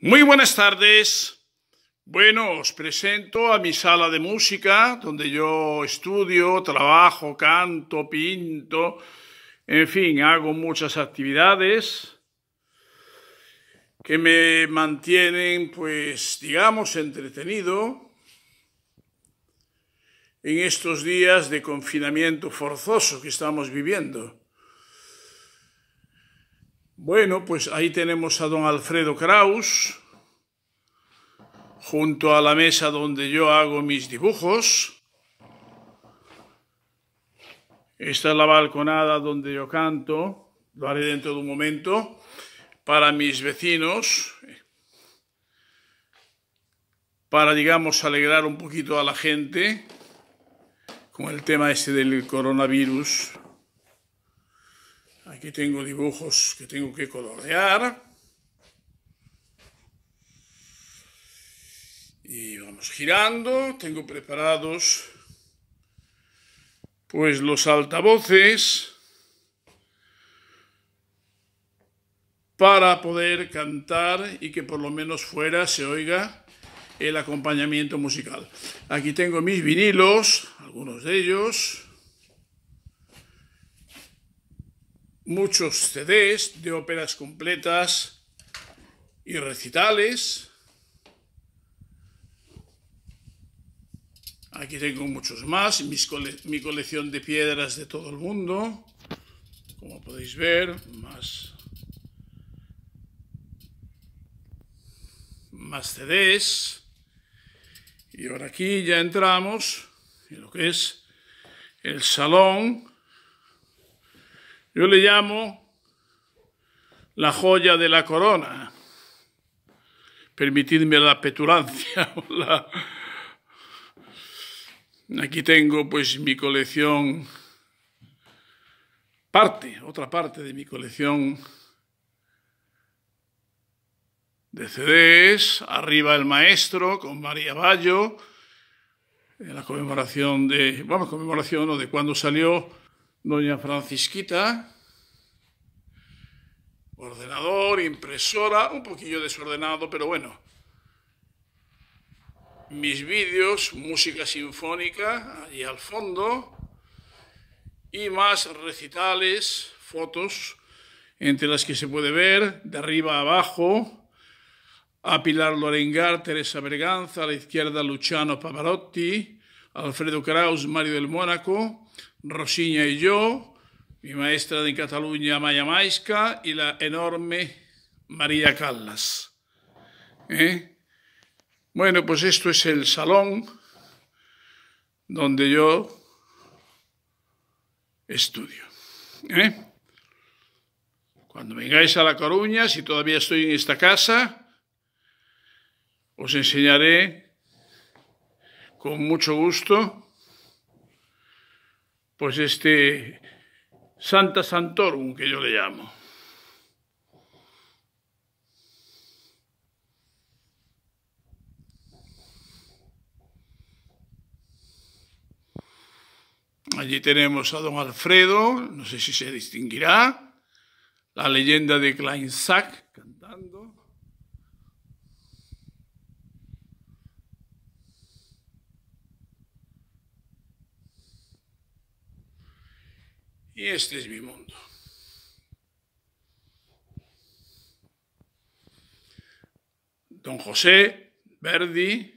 Muy buenas tardes. Bueno, os presento a mi sala de música, donde yo estudio, trabajo, canto, pinto, en fin, hago muchas actividades que me mantienen, pues, digamos, entretenido en estos días de confinamiento forzoso que estamos viviendo. Bueno, pues ahí tenemos a don Alfredo Kraus, junto a la mesa donde yo hago mis dibujos. Esta es la balconada donde yo canto, lo haré dentro de un momento, para mis vecinos, para, digamos, alegrar un poquito a la gente con el tema este del coronavirus. Aquí tengo dibujos que tengo que colorear. Y vamos girando. Tengo preparados pues los altavoces para poder cantar y que por lo menos fuera se oiga el acompañamiento musical. Aquí tengo mis vinilos, algunos de ellos. muchos CDs de óperas completas y recitales. Aquí tengo muchos más, mi colección de piedras de todo el mundo, como podéis ver, más, más CDs. Y ahora aquí ya entramos en lo que es el salón yo le llamo la joya de la corona. Permitidme la petulancia. Aquí tengo pues mi colección, parte, otra parte de mi colección de CDs, arriba el maestro con María Bayo, en la conmemoración de, vamos, conmemoración de cuando salió Doña Francisquita, ordenador, impresora, un poquillo desordenado, pero bueno. Mis vídeos, música sinfónica, ahí al fondo, y más recitales, fotos, entre las que se puede ver, de arriba a abajo, a Pilar Lorengar, Teresa Berganza, a la izquierda Luciano Pavarotti, Alfredo Kraus, Mario del Mónaco, Rosiña y yo, mi maestra de Cataluña, Maya Maisca, y la enorme María Callas. ¿eh? Bueno, pues esto es el salón donde yo estudio. ¿eh? Cuando vengáis a La Coruña, si todavía estoy en esta casa, os enseñaré con mucho gusto pues este Santa Santorum, que yo le llamo. Allí tenemos a don Alfredo, no sé si se distinguirá, la leyenda de Kleinsack cantando. este es mi mundo. Don José Verdi,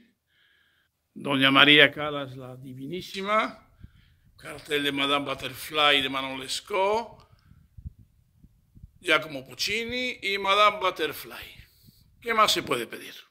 Doña María Calas la Divinísima, cartel de Madame Butterfly de Manon Lescaut, Giacomo Puccini y Madame Butterfly. ¿Qué más se puede pedir?